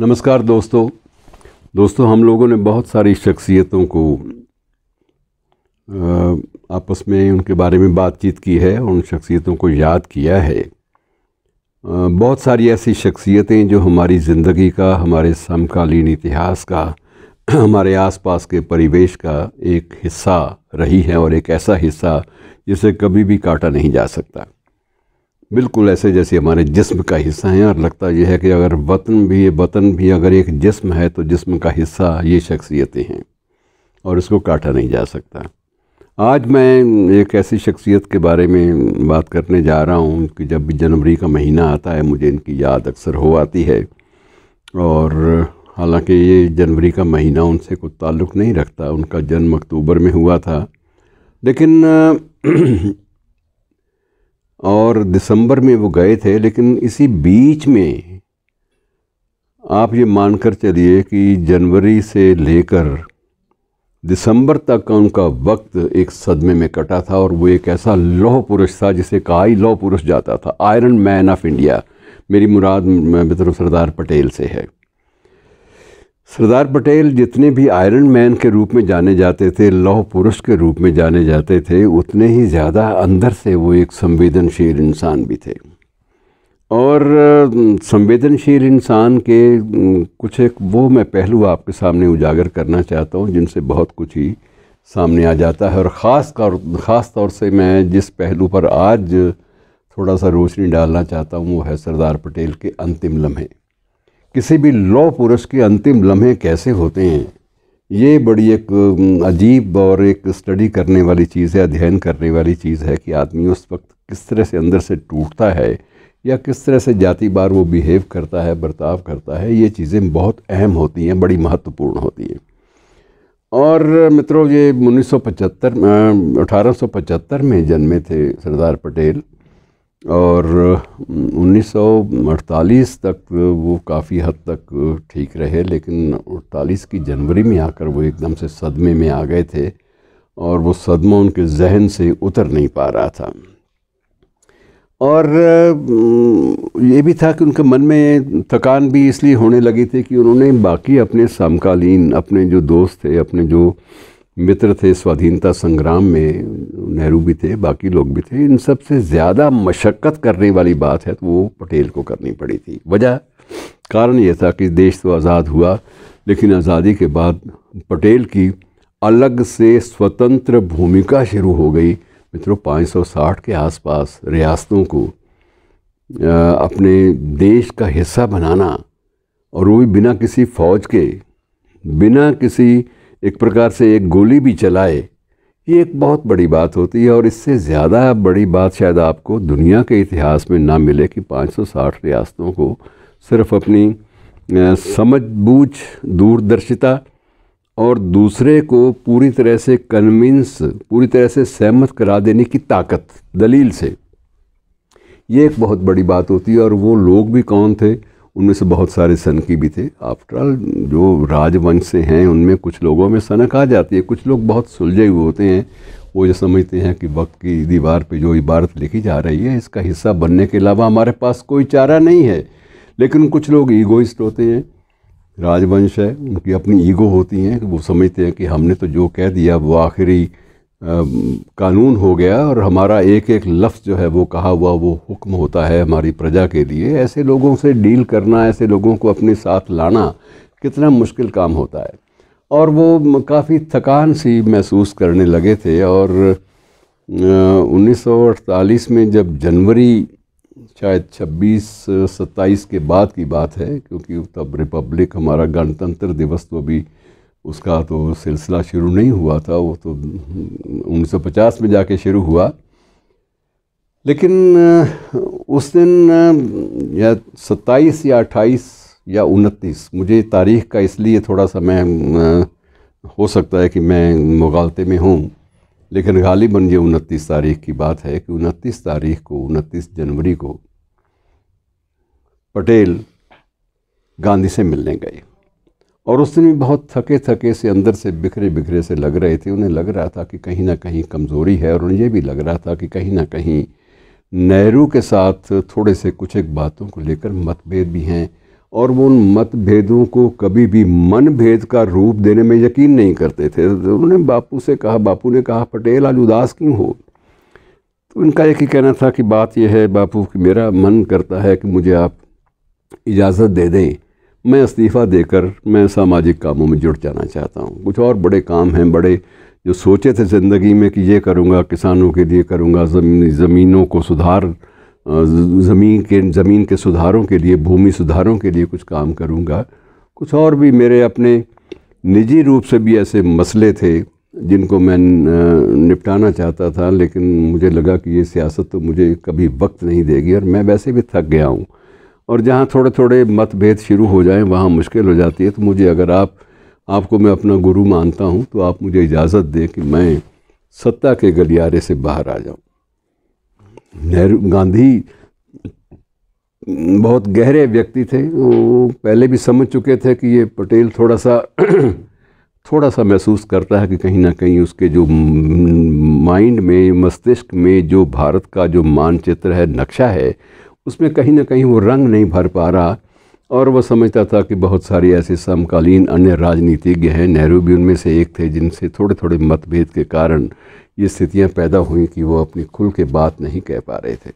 नमस्कार दोस्तों दोस्तों हम लोगों ने बहुत सारी शख्सियतों को आपस में उनके बारे में बातचीत की है और उन शख्सियतों को याद किया है बहुत सारी ऐसी शख्सियतें जो हमारी ज़िंदगी का हमारे समकालीन इतिहास का हमारे आसपास के परिवेश का एक हिस्सा रही है और एक ऐसा हिस्सा जिसे कभी भी काटा नहीं जा सकता बिल्कुल ऐसे जैसे हमारे जिस्म का हिस्सा हैं और लगता यह है कि अगर वतन भी वतन भी अगर एक जिस्म है तो जिस्म का हिस्सा ये शख्सियतें हैं और इसको काटा नहीं जा सकता आज मैं एक ऐसी शख्सियत के बारे में बात करने जा रहा हूँ कि जब भी जनवरी का महीना आता है मुझे इनकी याद अक्सर हो आती है और हालांकि ये जनवरी का महीना उनसे कोई ताल्लुक़ नहीं रखता उनका जन्म अक्टूबर में हुआ था लेकिन और दिसंबर में वो गए थे लेकिन इसी बीच में आप ये मानकर चलिए कि जनवरी से लेकर दिसंबर तक का उनका वक्त एक सदमे में कटा था और वो एक ऐसा लौह पुरुष था जिसे कहा ही लौह पुरुष जाता था आयरन मैन ऑफ इंडिया मेरी मुराद मैं सरदार पटेल से है सरदार पटेल जितने भी आयरन मैन के रूप में जाने जाते थे लौह पुरुष के रूप में जाने जाते थे उतने ही ज़्यादा अंदर से वो एक संवेदनशील इंसान भी थे और संवेदनशील इंसान के कुछ एक वो मैं पहलू आपके सामने उजागर करना चाहता हूँ जिनसे बहुत कुछ ही सामने आ जाता है और ख़ास कर ख़ास तौर से मैं जिस पहलू पर आज थोड़ा सा रोशनी डालना चाहता हूँ वो है सरदार पटेल के अंतिम लम्हे किसी भी लौ पुरुष के अंतिम लम्हे कैसे होते हैं ये बड़ी एक अजीब और एक स्टडी करने वाली चीज़ है अध्ययन करने वाली चीज़ है कि आदमी उस वक्त किस तरह से अंदर से टूटता है या किस तरह से जाति बार वो बिहेव करता है बर्ताव करता है ये चीज़ें बहुत अहम होती हैं बड़ी महत्वपूर्ण होती हैं और मित्रों ये 1975 अठारह में जन्मे थे सरदार पटेल और 1948 तक वो काफ़ी हद तक ठीक रहे लेकिन अड़तालीस की जनवरी में आकर वो एकदम से सदमे में आ गए थे और वो सदमा उनके जहन से उतर नहीं पा रहा था और ये भी था कि उनके मन में थकान भी इसलिए होने लगी थी कि उन्होंने बाकी अपने समकालीन अपने जो दोस्त थे अपने जो मित्र थे स्वाधीनता संग्राम में नेहरू भी थे बाकी लोग भी थे इन सब से ज़्यादा मशक्क़त करने वाली बात है तो वो पटेल को करनी पड़ी थी वजह कारण ये था कि देश तो आज़ाद हुआ लेकिन आज़ादी के बाद पटेल की अलग से स्वतंत्र भूमिका शुरू हो गई मित्रों 560 के आसपास रियासतों को अपने देश का हिस्सा बनाना और वो भी बिना किसी फ़ौज के बिना किसी एक प्रकार से एक गोली भी चलाए ये एक बहुत बड़ी बात होती है और इससे ज़्यादा बड़ी बात शायद आपको दुनिया के इतिहास में ना मिले कि 560 रियासतों को सिर्फ अपनी समझ बूझ दूरदर्शिता और दूसरे को पूरी तरह से कन्विंस पूरी तरह से सहमत करा देने की ताकत दलील से ये एक बहुत बड़ी बात होती है और वो लोग भी कौन थे उनमें से बहुत सारे सनकी भी थे आफ्टरऑल जो राजवंश से हैं उनमें कुछ लोगों में सनक आ जाती है कुछ लोग बहुत सुलझे हुए होते हैं वो ये समझते हैं कि वक्त की दीवार पे जो इबारत लिखी जा रही है इसका हिस्सा बनने के अलावा हमारे पास कोई चारा नहीं है लेकिन कुछ लोग ईगोइस्ट होते हैं राजवंश है उनकी अपनी ईगो होती हैं वो समझते हैं कि हमने तो जो कह दिया वो आखिरी कानून हो गया और हमारा एक एक लफ्ज़ जो है वो कहा हुआ वो हुक्म होता है हमारी प्रजा के लिए ऐसे लोगों से डील करना ऐसे लोगों को अपने साथ लाना कितना मुश्किल काम होता है और वो काफ़ी थकान सी महसूस करने लगे थे और उन्नीस में जब जनवरी शायद 26 27 के बाद की बात है क्योंकि तब रिपब्लिक हमारा गणतंत्र दिवस तो भी उसका तो सिलसिला शुरू नहीं हुआ था वो तो 1950 में जाके शुरू हुआ लेकिन उस दिन या सत्ताईस या अट्ठाईस या उनतीस मुझे तारीख का इसलिए थोड़ा सा मैं हो सकता है कि मैं मुगालते में हूँ लेकिन गालिबन ये उनतीस तारीख की बात है कि उनतीस तारीख को उनतीस जनवरी को पटेल गांधी से मिलने गए और उस दिन भी बहुत थके थके से अंदर से बिखरे बिखरे से लग रहे थे उन्हें लग रहा था कि कहीं ना कहीं कमज़ोरी है और उन्हें ये भी लग रहा था कि कहीं ना कहीं नेहरू के साथ थोड़े से कुछ एक बातों को लेकर मतभेद भी हैं और वो उन मतभेदों को कभी भी मनभेद का रूप देने में यकीन नहीं करते थे तो उन्होंने बापू से कहा बापू ने कहा पटेल आज उदास क्यों हो तो उनका एक ही कहना था कि बात यह है बापू कि मेरा मन करता है कि मुझे आप इजाज़त दे दें मैं इस्तीफ़ा देकर मैं सामाजिक कामों में जुड़ जाना चाहता हूँ कुछ और बड़े काम हैं बड़े जो सोचे थे ज़िंदगी में कि ये करूँगा किसानों के लिए करूँगा ज़मीनों को सुधार ज़मीन के ज़मीन के सुधारों के लिए भूमि सुधारों के लिए कुछ काम करूँगा कुछ और भी मेरे अपने निजी रूप से भी ऐसे मसले थे जिनको मैं निपटाना चाहता था लेकिन मुझे लगा कि ये सियासत तो मुझे कभी वक्त नहीं देगी और मैं वैसे भी थक गया हूँ और जहाँ थोड़े थोड़े मतभेद शुरू हो जाएं वहाँ मुश्किल हो जाती है तो मुझे अगर आप आपको मैं अपना गुरु मानता हूँ तो आप मुझे इजाज़त दें कि मैं सत्ता के गलियारे से बाहर आ जाऊँ नेहरू गांधी बहुत गहरे व्यक्ति थे वो पहले भी समझ चुके थे कि ये पटेल थोड़ा सा थोड़ा सा महसूस करता है कि कहीं ना कहीं उसके जो माइंड में मस्तिष्क में जो भारत का जो मानचित्र है नक्शा है उसमें कहीं ना कहीं वो रंग नहीं भर पा रहा और वो समझता था कि बहुत सारे ऐसे समकालीन अन्य राजनीतिज्ञ हैं नेहरू भी उनमें से एक थे जिनसे थोड़े थोड़े मतभेद के कारण ये स्थितियाँ पैदा हुई कि वो अपनी खुल के बात नहीं कह पा रहे थे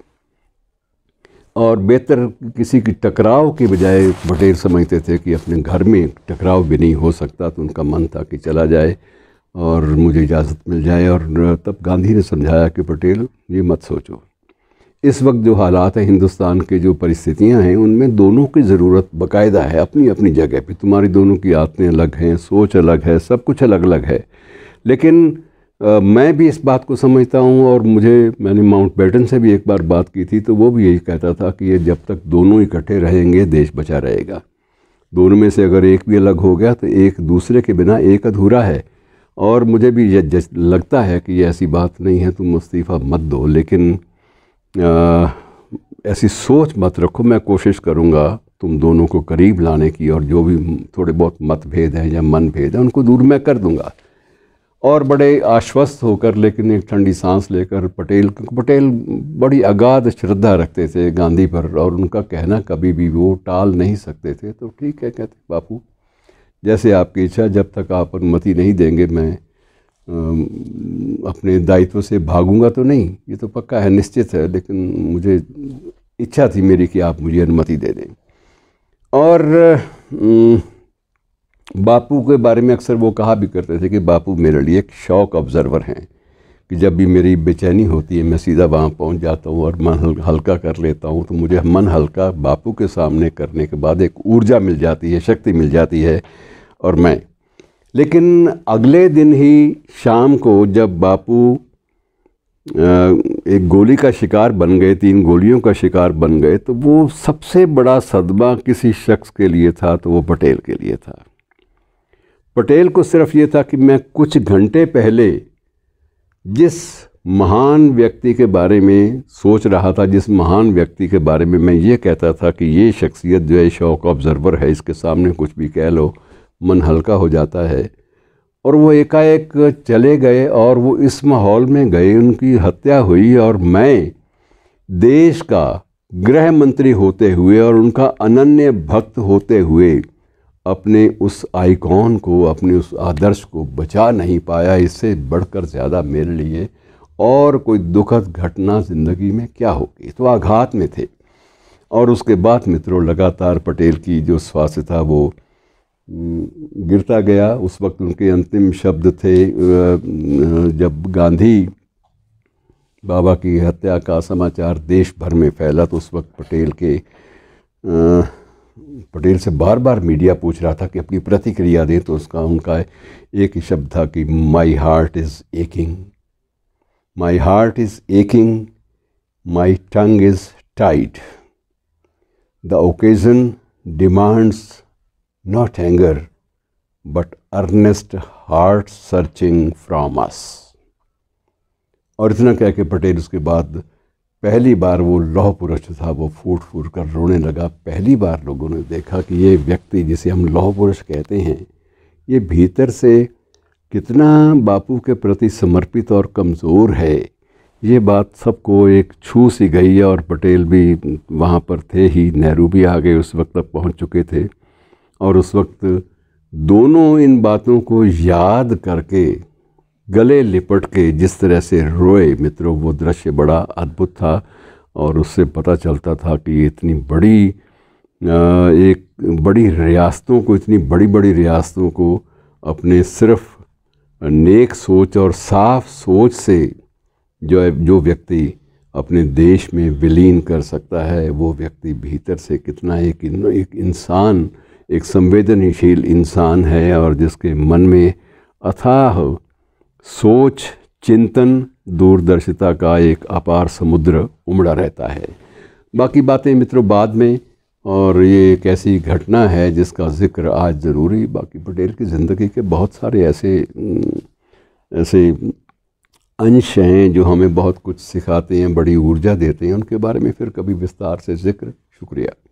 और बेहतर किसी की टकराव के बजाय बटेर समझते थे कि अपने घर में टकराव भी नहीं हो सकता तो उनका मन था कि चला जाए और मुझे इजाज़त मिल जाए और तब गांधी ने समझाया कि पटेल ये मत सोचो इस वक्त जो हालात हैं हिंदुस्तान के जो परिस्थितियां हैं उनमें दोनों की ज़रूरत बाकायदा है अपनी अपनी जगह पे तुम्हारी दोनों की आदतें अलग हैं सोच अलग है सब कुछ अलग अलग है लेकिन आ, मैं भी इस बात को समझता हूँ और मुझे मैंने माउंट बैटन से भी एक बार बात की थी तो वो भी यही कहता था कि ये जब तक दोनों इकट्ठे रहेंगे देश बचा रहेगा दोनों में से अगर एक भी अलग हो गया तो एक दूसरे के बिना एक अधूरा है और मुझे भी ये लगता है कि ये ऐसी बात नहीं है तुम इस्तीफ़ा मत दो लेकिन ऐसी सोच मत रखो मैं कोशिश करूँगा तुम दोनों को करीब लाने की और जो भी थोड़े बहुत मतभेद हैं या मन भेद हैं उनको दूर मैं कर दूँगा और बड़े आश्वस्त होकर लेकिन एक ठंडी सांस लेकर पटेल क्योंकि पटेल बड़ी अगाध श्रद्धा रखते थे गांधी पर और उनका कहना कभी भी वो टाल नहीं सकते थे तो ठीक है कहते बापू जैसे आपकी इच्छा जब तक आप अनुमति नहीं देंगे मैं अपने दायित्व से भागूंगा तो नहीं ये तो पक्का है निश्चित है लेकिन मुझे इच्छा थी मेरी कि आप मुझे अनुमति दे दें और बापू के बारे में अक्सर वो कहा भी करते थे कि बापू मेरे लिए एक शौक ऑब्ज़र्वर हैं कि जब भी मेरी बेचैनी होती है मैं सीधा वहाँ पहुँच जाता हूँ और मन हल्का कर लेता हूँ तो मुझे मन हल्का बापू के सामने करने के बाद एक ऊर्जा मिल जाती है शक्ति मिल जाती है और मैं लेकिन अगले दिन ही शाम को जब बापू एक गोली का शिकार बन गए तीन गोलियों का शिकार बन गए तो वो सबसे बड़ा सदमा किसी शख्स के लिए था तो वो पटेल के लिए था पटेल को सिर्फ ये था कि मैं कुछ घंटे पहले जिस महान व्यक्ति के बारे में सोच रहा था जिस महान व्यक्ति के बारे में मैं ये कहता था कि ये शख्सियत जो है शौक ऑब्ज़रवर है इसके सामने कुछ भी कह लो मन हल्का हो जाता है और वो एकाएक चले गए और वो इस माहौल में गए उनकी हत्या हुई और मैं देश का गृह मंत्री होते हुए और उनका अनन्य भक्त होते हुए अपने उस आइकॉन को अपने उस आदर्श को बचा नहीं पाया इससे बढ़कर ज़्यादा मेरे लिए और कोई दुखद घटना ज़िंदगी में क्या होगी तो आघात में थे और उसके बाद मित्रों लगातार पटेल की जो स्वास्थ्य था वो गिरता गया उस वक्त उनके अंतिम शब्द थे जब गांधी बाबा की हत्या का समाचार देश भर में फैला तो उस वक्त पटेल के पटेल से बार बार मीडिया पूछ रहा था कि अपनी प्रतिक्रिया दें तो उसका उनका एक ही शब्द था कि my heart is aching my heart is aching my tongue is tight the occasion demands not anger, but earnest heart searching from us. और इतना कह के पटेल उसके बाद पहली बार वो लौह पुरुष था वो फूट फूट कर रोने लगा पहली बार लोगों ने देखा कि ये व्यक्ति जिसे हम लौह पुरुष कहते हैं ये भीतर से कितना बापू के प्रति समर्पित और कमज़ोर है ये बात सबको एक छू सी गई और पटेल भी वहाँ पर थे ही नेहरू भी आ गए उस वक्त तक पहुँच चुके थे और उस वक्त दोनों इन बातों को याद करके गले लिपट के जिस तरह से रोए मित्रों वो दृश्य बड़ा अद्भुत था और उससे पता चलता था कि इतनी बड़ी एक बड़ी रियासतों को इतनी बड़ी बड़ी रियासतों को अपने सिर्फ नेक सोच और साफ सोच से जो है जो व्यक्ति अपने देश में विलीन कर सकता है वो व्यक्ति भीतर से कितना एक, एक इंसान एक संवेदनशील इंसान है और जिसके मन में अथाह सोच चिंतन दूरदर्शिता का एक अपार समुद्र उमड़ा रहता है बाकी बातें मित्रों बाद में और ये एक ऐसी घटना है जिसका जिक्र आज ज़रूरी बाकी पटेल की ज़िंदगी के बहुत सारे ऐसे ऐसे अंश हैं जो हमें बहुत कुछ सिखाते हैं बड़ी ऊर्जा देते हैं उनके बारे में फिर कभी विस्तार से ज़िक्र शुक्रिया